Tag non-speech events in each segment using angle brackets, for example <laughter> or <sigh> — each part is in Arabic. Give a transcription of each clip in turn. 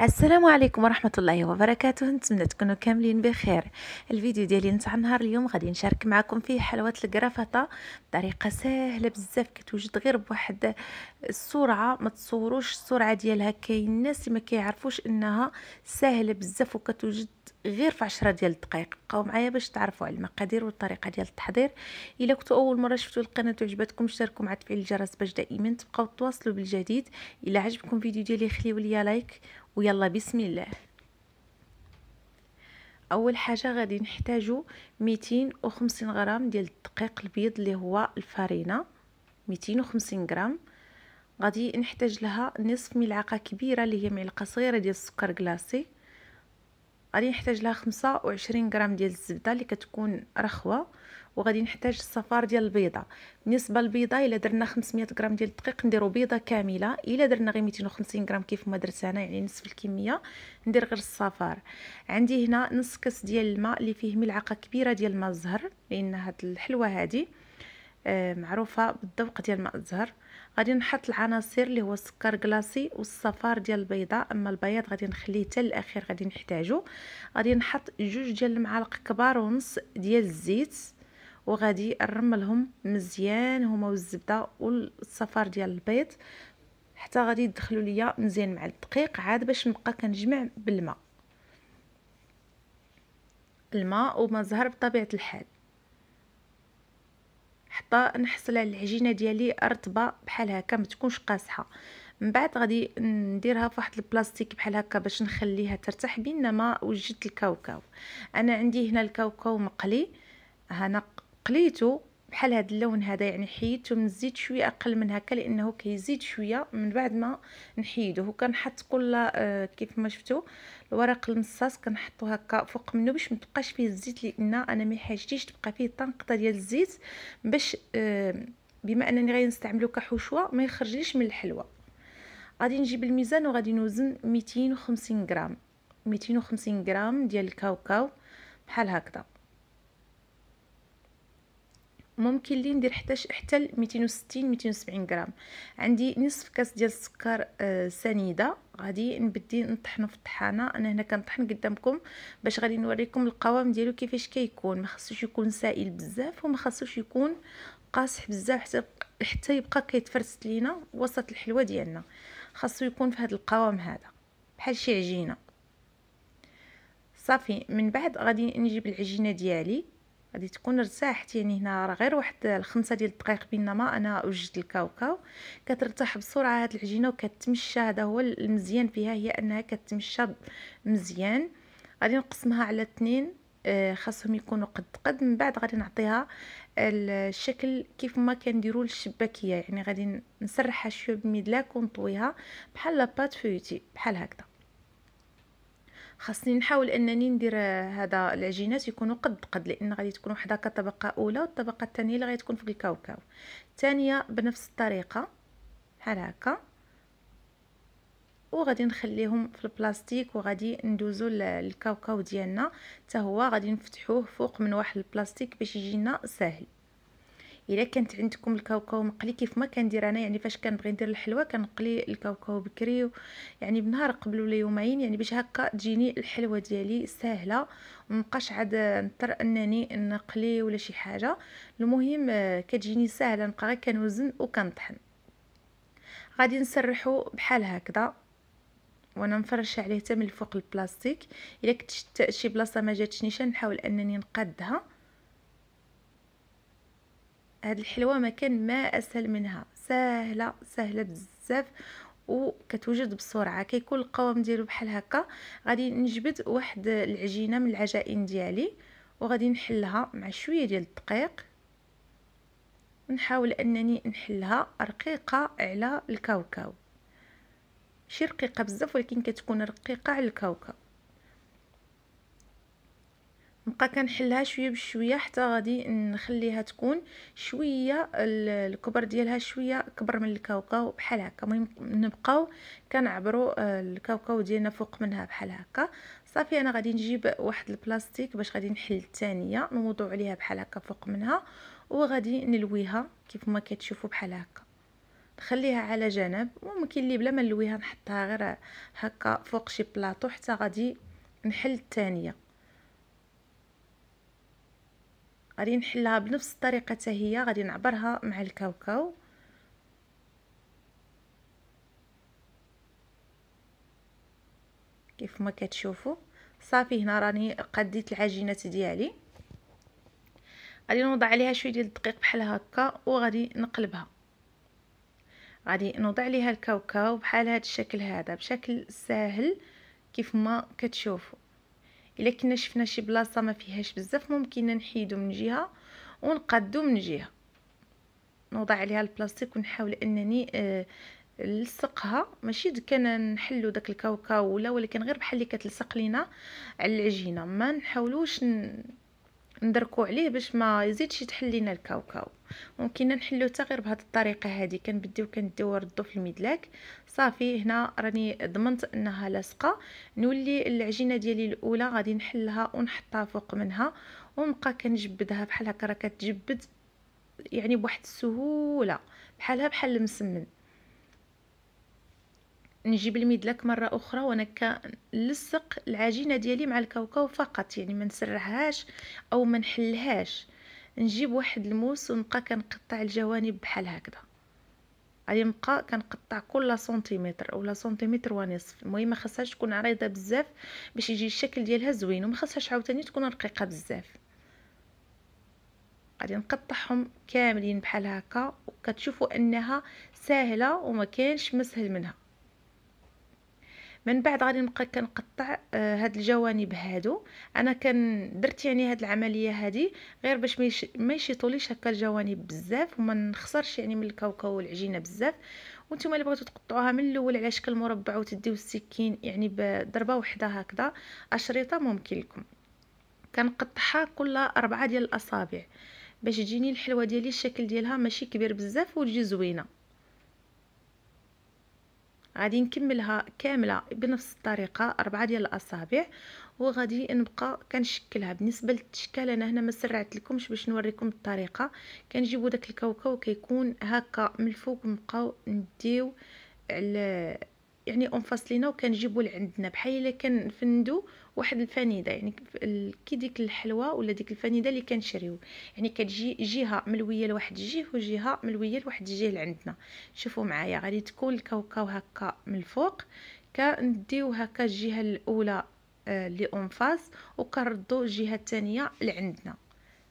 السلام عليكم ورحمة الله وبركاته نتمنى تكونوا كاملين بخير الفيديو ديالي نتاع نهار اليوم غادي نشارك معكم فيه حلوة القرافطة بطريقة سهلة بزاف كتوجد غير بواحد السرعة ما تصوروش السرعة ديالها كاين الناس اللي ما كيعرفوش انها سهلة بزاف وكتوجد غير في عشرة ديال الدقائق بقاو معايا باش تعرفوا على المقادير والطريقه ديال التحضير الا كنتوا اول مره شفتوا القناه وعجبتكم اشتركوا مع تفعيل الجرس باش دائما تبقاو تواصلوا بالجديد الا عجبكم الفيديو ديالي خليو لي لايك ويلا بسم الله اول حاجه غادي نحتاجو 250 غرام ديال الدقيق البيض اللي هو الفارينه 250 غرام غادي نحتاج لها نصف ملعقه كبيره اللي هي معلقه صغيره ديال السكر كلاصي غادي نحتاج لها 25 غرام ديال الزبده اللي كتكون رخوه وغادي نحتاج الصفار ديال البيضه بالنسبه للبيضه الا درنا 500 غرام ديال الدقيق نديرو بيضه كامله الا درنا غير 250 غرام كيف ما درت انا يعني نصف الكميه ندير غير الصفار عندي هنا نص كاس ديال الماء اللي فيه ملعقه كبيره ديال ماء الزهر لان هاد الحلوه هادي آه، معروفه بالذوق ديال ماء الزهر غادي نحط العناصر اللي هو السكر كلاصي والصفار ديال البيضه اما البياض غادي نخليه حتى الاخير غادي نحتاجو غادي نحط جوج ديال المعالق كبار ونص ديال الزيت وغادي نرملهم مزيان هما والزبده والصفار ديال البيض حتى غادي يدخلوا ليا مزيان مع الدقيق عاد باش نبقى كنجمع بالماء الماء وما زهر بطبيعه الحال حتى نحصل على العجينه ديالي رطبه بحال هكا ما تكونش قاصحه من بعد غادي نديرها في واحد البلاستيك بحال هكا باش نخليها ترتاح بينما وجدت الكاوكاو انا عندي هنا الكاوكاو مقلي هنا قليته بحال هذا اللون هذا يعني حيدته من الزيت شويه اقل من هكا لانه كيزيد شويه من بعد ما نحيدوه وكنحط كل آه، كيف ما شفتوا الورق المصاص كنحطو هكا فوق منه باش متبقاش فيه الزيت لان انا ما حاجتيش تبقى فيه طنقطه ديال الزيت باش آه، بما انني غنستعملو نستعملو كحشوه ما يخرجليش من الحلوى غادي نجيب الميزان وغادي نوزن 250 غرام 250 غرام ديال الكاوكاو بحال هكذا ممكن لي ندير حتى حتى 260 270 غرام عندي نصف كاس ديال السكر آه، سنيده غادي نبدي نطحنو في الطحانه انا هنا كنطحن قدامكم باش غادي نوريكم القوام ديالو كيفاش كيكون ما خصوش يكون سائل بزاف وما خصوش يكون قاصح بزاف حتى حتى يبقى كيتفرست لينا وسط الحلوه ديالنا خاصو يكون في هذا القوام هذا بحال شي عجينه صافي من بعد غادي نجيب العجينه ديالي غادي تكون ارتاحت يعني هنا راه غير واحد الخمسة ديال الدقائق بينما انا وجدت الكاوكاو كترتاح بسرعه هاد العجينه وكتمشى هذا هو المزيان فيها هي انها كتمشى مزيان غادي نقسمها على اثنين آه، خاصهم يكونوا قد قد من بعد غادي نعطيها الشكل كيف ما كنديروا للشباكيه يعني غادي نسرحها شويه بميدلاك ونطويها بحال لاباط فيوتي بحال هكذا خاصني نحاول انني ندير هذا العجينات يكونوا قد قد لان غادي تكون وحده كطبقه طبقه اولى والطبقه الثانيه اللي غادي تكون في الكاوكاو الثانيه بنفس الطريقه بحال هكا وغادي نخليهم في البلاستيك وغادي ندوزو للكاوكاو ديالنا حتى هو غادي نفتحوه فوق من واحد البلاستيك باش يجينا ساهل الا كانت عندكم الكاوكاو مقلي كيف ما كندير انا يعني فاش كنبغي ندير الحلوى كنقلي الكاوكاو بكري يعني بنهار قبل ولا يومين يعني باش هكا تجيني الحلوى ديالي ساهله ومبقاش عاد نضطر انني نقلي ولا شي حاجه المهم آه، كتجيني ساهله نبقى غير كنوزن وكنطحن غادي نسرحو بحال هكذا وانا نفرش عليه حتى من الفوق البلاستيك الا كنت شي بلاصه ما جاتشنيش نحاول انني نقادها هاد الحلوه ما كان ما اسهل منها سهله سهله بزاف وكتوجد بسرعه كيكون القوام ديالو بحال هكا غادي نجبد واحد العجينه من العجائن ديالي وغادي نحلها مع شويه ديال الدقيق نحاول انني نحلها رقيقه على الكاوكاو شي رقيقه بزاف ولكن كتكون رقيقه على الكاوكاو نبقى كنحلها شويه بشويه حتى غادي نخليها تكون شويه الكبر ديالها شويه كبر من الكاوكاو بحال هكا المهم نبقاو كنعبروا آه، الكاوكاو ديالنا فوق منها بحال هكا صافي انا غادي نجيب واحد البلاستيك باش غادي نحل الثانيه نوضو عليها بحال هكا فوق منها وغادي نلويها كيف ما كتشوفوا بحال هكا نخليها على جنب وممكن لي بلا ما نلويها نحطها غير هكا فوق شي بلاطو حتى غادي نحل الثانيه غادي نحلها بنفس الطريقه حتى هي غادي نعبرها مع الكاوكاو كيف ما كتشوفوا صافي هنا راني قديت العجينات ديالي غادي نوضع عليها شويه ديال الدقيق بحال هكا وغادي نقلبها غادي نوضع عليها الكاوكاو بحال هذا الشكل هذا بشكل ساهل كيف ما كتشوفوا الا كنا شفنا شي بلاصه ما فيهاش بزاف ممكن نحيدو من جهه ونقادو من جهه نوضع عليها البلاستيك ونحاول انني آه نلصقها ماشي دك نحلو داك الكاوكاو ولا ولكن غير بحال اللي كتلصق لينا على العجينه ما نحاولوش ن... ندركو عليه باش ما يزيدش يتحل لينا الكاوكاو ممكن نحلو حتى غير بهذه الطريقه هذه كنبديو كنديو نردو في المدلاك صافي هنا راني ضمنت انها لاصقه نولي العجينه ديالي الاولى غادي نحلها ونحطها فوق منها ونبقى كنجبدها بحال هكا راه كتجبد يعني بواحد السهوله بحالها بحال المسمن نجيب المدلك مره اخرى وانا كنلصق العجينه ديالي مع الكاوكاو فقط يعني ما نسرعهاش او ما نحلهاش نجيب واحد الموس ونبقى كنقطع الجوانب بحال هكذا غادي نبقى كنقطع كل سنتيمتر ولا سنتيمتر ونصف المهم ما خاصهاش تكون عريضه بزاف باش يجي الشكل ديالها زوين وما خاصهاش عاوتاني تكون رقيقه بزاف غادي نقطعهم كاملين بحال هكا وكتشوفوا انها ساهله وما كانش مسهل منها من بعد غادي نبقى كنقطع آه، هاد الجوانب هادو انا كان درت يعني هاد العمليه هادي غير باش ما يشيطوليش هكا الجوانب بزاف وما نخسرش يعني من الكاوكاو والعجينه بزاف وانتم اللي بغيتو تقطعوها من الاول على شكل مربع وتديو السكين يعني بضربه وحده هكذا اشريطه ممكن لكم كنقطعها كل أربعة ديال الاصابع باش تجيني الحلوه ديالي الشكل ديالها ماشي كبير بزاف وتجي زوينه غادي نكملها كامله بنفس الطريقه اربعه ديال الاصابع وغادي نبقى كنشكلها بالنسبه للتشكيل انا هنا ما سرعت لكمش باش نوريكم الطريقه كنجيبوا داك الكاوكاو كيكون هكا من الفوق نبقاو نديو على يعني لينا وكنجيبو لعندنا بحال الا كنفندو واحد الفنيده يعني كي ديك الحلوه ولا ديك الفنيده اللي كنشريو يعني كتجي جهه ملويه لواحد الجهه وجهه ملويه لواحد الجهه لعندنا شوفوا معايا غادي تكون الكاوكاو هكا من الفوق كنديو هكا الجهه الاولى آه، اللي انفاس وكنردو الجهه الثانيه لعندنا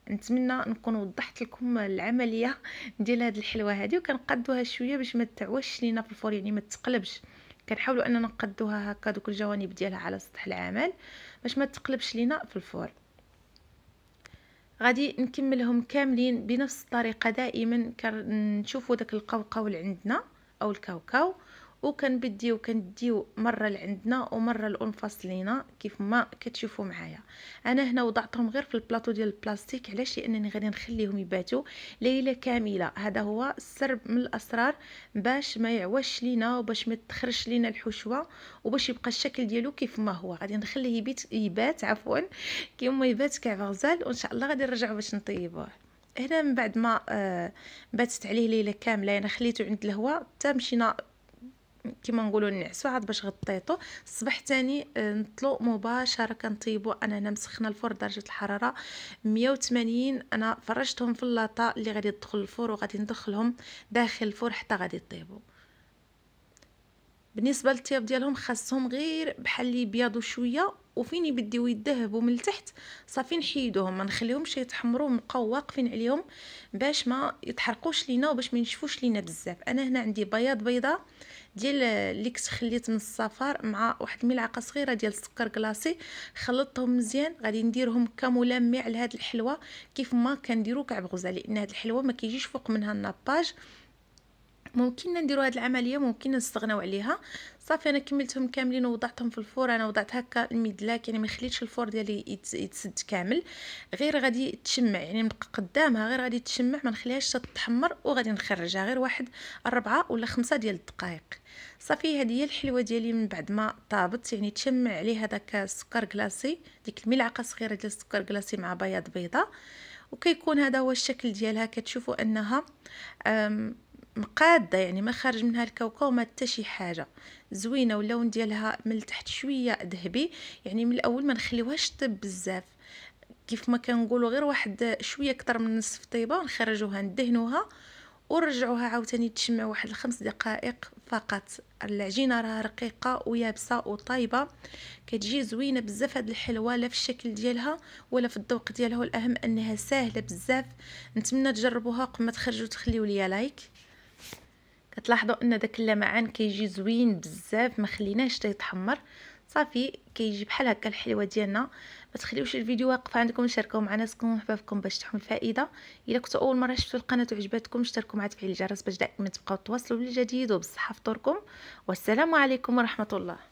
نتمنى نكون وضحت لكم العمليه <laughs> ديال هذه الحلوه هذه وكنقادوها شويه باش ما تعوش لينا في الفرن يعني ما تقلبش كنحاولوا اننا نقدوها هكا دوك الجوانب ديالها على سطح العمل باش ما تقلبش لينا في الفرن غادي نكملهم كاملين بنفس الطريقه دائما كنشوفوا داك القوقو اللي عندنا او الكاوكاو وكنبديو كنديو مره لعندنا ومره الانفاس لينا كيف ما كتشوفوا معايا انا هنا وضعتهم غير في البلاطو ديال البلاستيك علاش لانني غادي نخليهم يباتوا ليله كامله هذا هو السر من الاسرار باش ما يعواش لينا وباش ما تخرش لينا الحشوه وباش يبقى الشكل ديالو كيف ما هو غادي نخليه يبات يبات عفوا كيما يبات كعب غزال وان شاء الله غادي نرجعو باش نطيبوه هنا من بعد ما آه باتت عليه ليله كامله انا خليته عند الهواء حتى مشينا كما نقولوا نعسو عاد باش غطيتو الصباح ثاني آه، نطلو مباشره كنطيبو انا هنا مسخنه الفرن درجه الحراره 180 انا فرشتهم في اللاطه اللي غادي تدخل الفرن وغادي ندخلهم داخل الفرن حتى غادي يطيبوا بالنسبه للثياب ديالهم خاصهم غير بحال اللي بيضوا شويه وفين يبديو يذهبوا من التحت صافي نحيدوهم ما نخليهمش يتحمروا نبقاو واقفين عليهم باش ما يتحرقوش لينا وباش ما ينشفوش لينا بزاف انا هنا عندي بياض بيضه ديال اللي كنت خليت من الصفار مع واحد ملعقه صغيره ديال السكر كلاصي خلطتهم مزيان غادي نديرهم كملمع لهاد الحلوه كيف ما كنديرو كعب غزه لان هاد الحلوه ما كيجيش فوق منها الناباج ممكن نديرو هاد العمليه ممكن نستغناو عليها صافي انا كملتهم كاملين ووضعتهم في الفور انا وضعت هكا المدلاك يعني ما خليتش الفور ديالي يتسد كامل غير غادي تشمع يعني نبقى قدامها غير غادي تشمع ما نخليهاش تتحمر وغادي نخرجها غير واحد أربعة ولا خمسة ديال الدقائق صافي هذه هي الحلوه ديالي من بعد ما طابت يعني تشمع عليها داك السكر كلاصي ديك الملعقه صغيره ديال السكر كلاصي مع بياض بيضه وكيكون هذا هو الشكل ديالها كتشوفوا انها مقاده يعني ما خارج منها الكاوكاو ما حتى شي حاجه زوينه واللون ديالها من التحت شويه ذهبي يعني من الاول ما نخليوهاش طيب بزاف كيف ما كنقولوا غير واحد شويه اكثر من نصف طيبه ونخرجوها ندهنوها ونرجعوها عاوتاني تشمع واحد الخمس دقائق فقط العجينه راها رقيقه ويابسه وطايبه كتجي زوينه بزاف هاد الحلوه لا في الشكل ديالها ولا في الذوق ديالها والاهم انها ساهله بزاف نتمنى تجربوها قبل ما تخرجوا تخليو ليا لايك كتلاحظوا ان داك اللمعان كيجي زوين بزاف ما خليناش تيتحمر صافي كيجي بحال هكا الحلوه ديالنا ما تخليوش الفيديو واقف عندكم شاركوه مع ناسكم وحبابكم باش تحوم الفائده الا كنتوا اول مره شفتوا القناه وعجبتكم اشتركوا مع تفعيل الجرس باش دائما تبقاو تواصلوا بالجديد وبالصحه فطوركم والسلام عليكم ورحمه الله